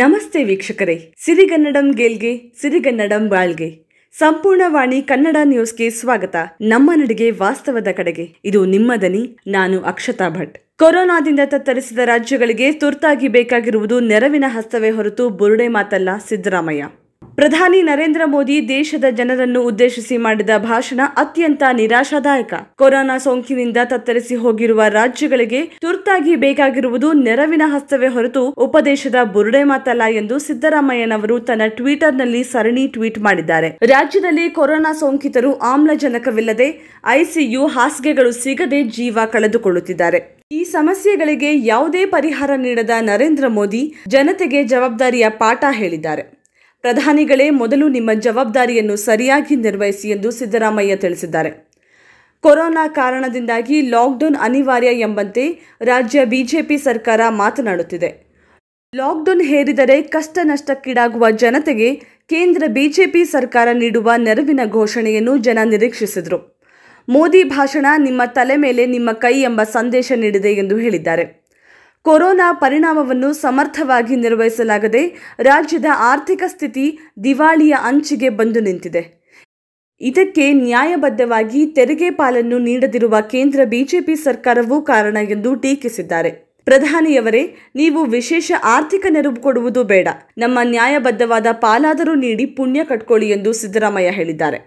ನಮಸ್ತೆ ವೀಕ್ಷಕರೇ ಸಿರಿಗನ್ನಡಂ ಗೇಲ್ಗೆ ಸಿರಿಗನ್ನಡಂ ಬಾಳ್ಗೆ ಸಂಪೂರ್ಣವಾಣಿ ಕನ್ನಡ ನ್ಯೂಸ್ಗೆ ಸ್ವಾಗತ ನಮ್ಮ ನಡಿಗೆ ವಾಸ್ತವದ ಕಡೆಗೆ ಇದು ನಿಮ್ಮ ದನಿ ನಾನು ಅಕ್ಷತಾ ಭಟ್ ಕೊರೋನಾದಿಂದ ತತ್ತರಿಸಿದ ರಾಜ್ಯಗಳಿಗೆ ತುರ್ತಾಗಿ ಬೇಕಾಗಿರುವುದು ನೆರವಿನ ಹಸ್ತವೇ ಹೊರತು ಬುರುಡೆ ಮಾತಲ್ಲ ಸಿದ್ದರಾಮಯ್ಯ ಪ್ರಧಾನಿ ನರೇಂದ್ರ ಮೋದಿ ದೇಶದ ಜನರನ್ನು ಉದ್ದೇಶಿಸಿ ಮಾಡಿದ ಭಾಷಣ ಅತ್ಯಂತ ನಿರಾಶಾದಾಯಕ ಕೊರೋನಾ ಸೋಂಕಿನಿಂದ ತತ್ತರಿಸಿ ಹೋಗಿರುವ ರಾಜ್ಯಗಳಿಗೆ ತುರ್ತಾಗಿ ಬೇಕಾಗಿರುವುದು ನೆರವಿನ ಹಸ್ತವೇ ಹೊರತು ಉಪದೇಶದ ಬುರುಡೆ ಮಾತಲ್ಲ ಎಂದು ಸಿದ್ದರಾಮಯ್ಯನವರು ತನ್ನ ಟ್ವಿಟರ್ನಲ್ಲಿ ಸರಣಿ ಟ್ವೀಟ್ ಮಾಡಿದ್ದಾರೆ ರಾಜ್ಯದಲ್ಲಿ ಕೊರೋನಾ ಸೋಂಕಿತರು ಆಮ್ಲಜನಕವಿಲ್ಲದೆ ಐಸಿಯು ಹಾಸಿಗೆಗಳು ಸಿಗದೆ ಜೀವ ಕಳೆದುಕೊಳ್ಳುತ್ತಿದ್ದಾರೆ ಈ ಸಮಸ್ಯೆಗಳಿಗೆ ಯಾವುದೇ ಪರಿಹಾರ ನೀಡದ ನರೇಂದ್ರ ಮೋದಿ ಜನತೆಗೆ ಜವಾಬ್ದಾರಿಯ ಪಾಠ ಹೇಳಿದ್ದಾರೆ ಪ್ರಧಾನಿಗಳೇ ಮೊದಲು ನಿಮ್ಮ ಜವಾಬ್ದಾರಿಯನ್ನು ಸರಿಯಾಗಿ ನಿರ್ವಹಿಸಿ ಎಂದು ಸಿದ್ದರಾಮಯ್ಯ ತಿಳಿಸಿದ್ದಾರೆ ಕೊರೋನಾ ಕಾರಣದಿಂದಾಗಿ ಲಾಕ್ಡೌನ್ ಅನಿವಾರ್ಯ ಎಂಬಂತೆ ರಾಜ್ಯ ಬಿಜೆಪಿ ಸರ್ಕಾರ ಮಾತನಾಡುತ್ತಿದೆ ಲಾಕ್ಡೌನ್ ಹೇರಿದರೆ ಕಷ್ಟ ನಷ್ಟಕ್ಕೀಡಾಗುವ ಜನತೆಗೆ ಕೇಂದ್ರ ಬಿಜೆಪಿ ಸರ್ಕಾರ ನೀಡುವ ನೆರವಿನ ಘೋಷಣೆಯನ್ನು ಜನ ನಿರೀಕ್ಷಿಸಿದರು ಮೋದಿ ಭಾಷಣ ನಿಮ್ಮ ತಲೆ ಮೇಲೆ ನಿಮ್ಮ ಕೈ ಎಂಬ ಸಂದೇಶ ನೀಡಿದೆ ಎಂದು ಹೇಳಿದ್ದಾರೆ ಕೊರೋನಾ ಪರಿಣಾಮವನ್ನು ಸಮರ್ಥವಾಗಿ ನಿರ್ವಹಿಸಲಾಗದೆ ರಾಜ್ಯದ ಆರ್ಥಿಕ ಸ್ಥಿತಿ ದಿವಾಳಿಯ ಅಂಚಿಗೆ ಬಂದು ನಿಂತಿದೆ ಇದಕ್ಕೆ ನ್ಯಾಯಬದ್ಧವಾಗಿ ತೆರಿಗೆ ಪಾಲನ್ನು ನೀಡದಿರುವ ಕೇಂದ್ರ ಬಿಜೆಪಿ ಸರ್ಕಾರವೂ ಕಾರಣ ಎಂದು ಟೀಕಿಸಿದ್ದಾರೆ ಪ್ರಧಾನಿಯವರೇ ನೀವು ವಿಶೇಷ ಆರ್ಥಿಕ ನೆರವು ಕೊಡುವುದು ಬೇಡ ನಮ್ಮ ನ್ಯಾಯಬದ್ಧವಾದ ಪಾಲಾದರೂ ನೀಡಿ ಪುಣ್ಯ ಕಟ್ಕೊಳ್ಳಿ ಎಂದು ಸಿದ್ದರಾಮಯ್ಯ ಹೇಳಿದ್ದಾರೆ